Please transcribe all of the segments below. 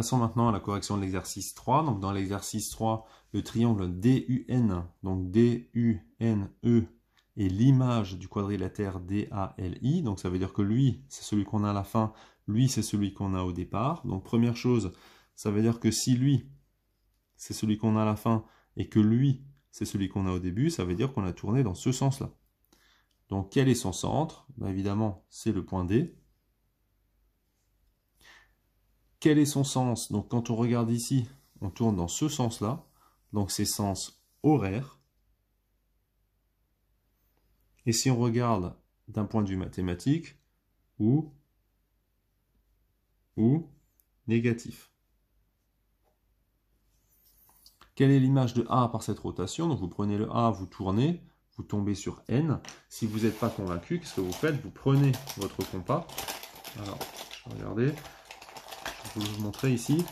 Passons maintenant à la correction de l'exercice 3. Donc dans l'exercice 3, le triangle DUN, donc d e, est l'image du quadrilatère DALI. Donc ça veut dire que lui, c'est celui qu'on a à la fin, lui, c'est celui qu'on a au départ. Donc première chose, ça veut dire que si lui, c'est celui qu'on a à la fin, et que lui, c'est celui qu'on a au début, ça veut dire qu'on a tourné dans ce sens-là. Donc quel est son centre bah, Évidemment, c'est le point D. Quel est son sens Donc quand on regarde ici, on tourne dans ce sens-là. Donc c'est sens horaire. Et si on regarde d'un point de vue mathématique, ou, ou négatif. Quelle est l'image de A par cette rotation Donc vous prenez le A, vous tournez, vous tombez sur N. Si vous n'êtes pas convaincu, qu'est-ce que vous faites Vous prenez votre compas. Alors, regardez, je vous montrer ici.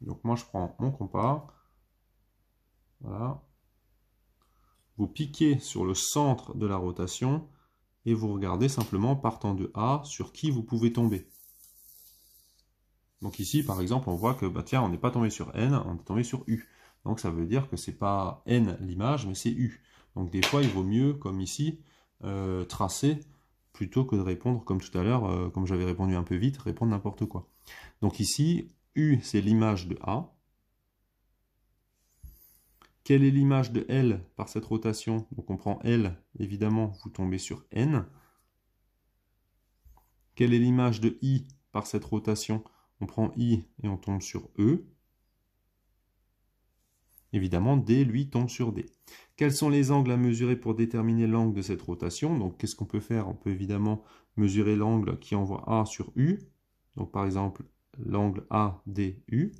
Donc moi je prends mon compas. Voilà. Vous piquez sur le centre de la rotation et vous regardez simplement partant de A sur qui vous pouvez tomber. Donc ici par exemple on voit que bah tiens on n'est pas tombé sur N, on est tombé sur U. Donc ça veut dire que c'est pas N l'image mais c'est U. Donc des fois il vaut mieux comme ici euh, tracer plutôt que de répondre, comme tout à l'heure, euh, comme j'avais répondu un peu vite, répondre n'importe quoi. Donc ici, U, c'est l'image de A. Quelle est l'image de L par cette rotation Donc on prend L, évidemment, vous tombez sur N. Quelle est l'image de I par cette rotation On prend I et on tombe sur E. Évidemment, D, lui, tombe sur D. Quels sont les angles à mesurer pour déterminer l'angle de cette rotation Donc, qu'est-ce qu'on peut faire On peut évidemment mesurer l'angle qui envoie A sur U. Donc, par exemple, l'angle ADU.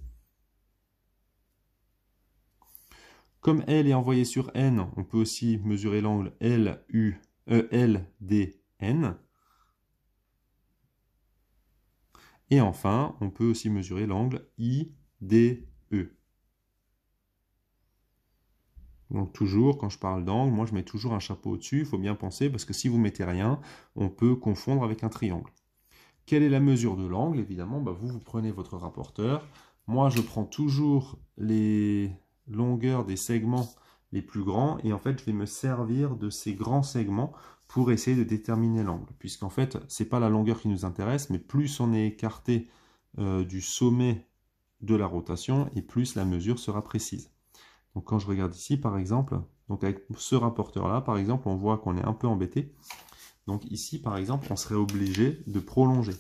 Comme L est envoyé sur N, on peut aussi mesurer l'angle L, e, D, N. Et enfin, on peut aussi mesurer l'angle IDE. Donc toujours, quand je parle d'angle, moi je mets toujours un chapeau au-dessus, il faut bien penser, parce que si vous mettez rien, on peut confondre avec un triangle. Quelle est la mesure de l'angle Évidemment, bah, vous, vous prenez votre rapporteur. Moi, je prends toujours les longueurs des segments les plus grands, et en fait, je vais me servir de ces grands segments pour essayer de déterminer l'angle, puisqu'en fait, ce n'est pas la longueur qui nous intéresse, mais plus on est écarté euh, du sommet de la rotation, et plus la mesure sera précise. Donc quand je regarde ici, par exemple, donc avec ce rapporteur-là, par exemple, on voit qu'on est un peu embêté. Donc ici, par exemple, on serait obligé de prolonger.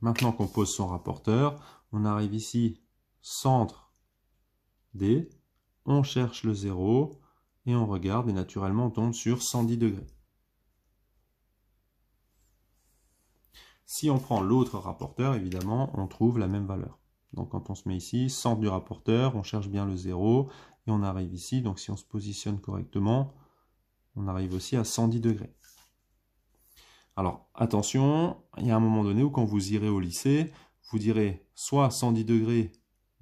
Maintenant qu'on pose son rapporteur, on arrive ici, centre D, on cherche le 0, et on regarde, et naturellement on tombe sur 110 degrés. Si on prend l'autre rapporteur, évidemment, on trouve la même valeur. Donc quand on se met ici, centre du rapporteur, on cherche bien le 0, et on arrive ici, donc si on se positionne correctement, on arrive aussi à 110 degrés. Alors attention, il y a un moment donné où quand vous irez au lycée, vous direz soit 110 degrés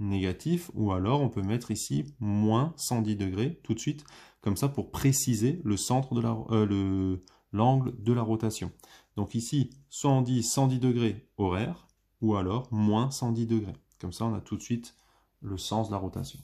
négatif, ou alors on peut mettre ici moins 110 degrés tout de suite, comme ça pour préciser le centre de euh, l'angle de la rotation. Donc ici, soit on dit 110 degrés horaire, ou alors moins 110 degrés. Comme ça, on a tout de suite le sens de la rotation.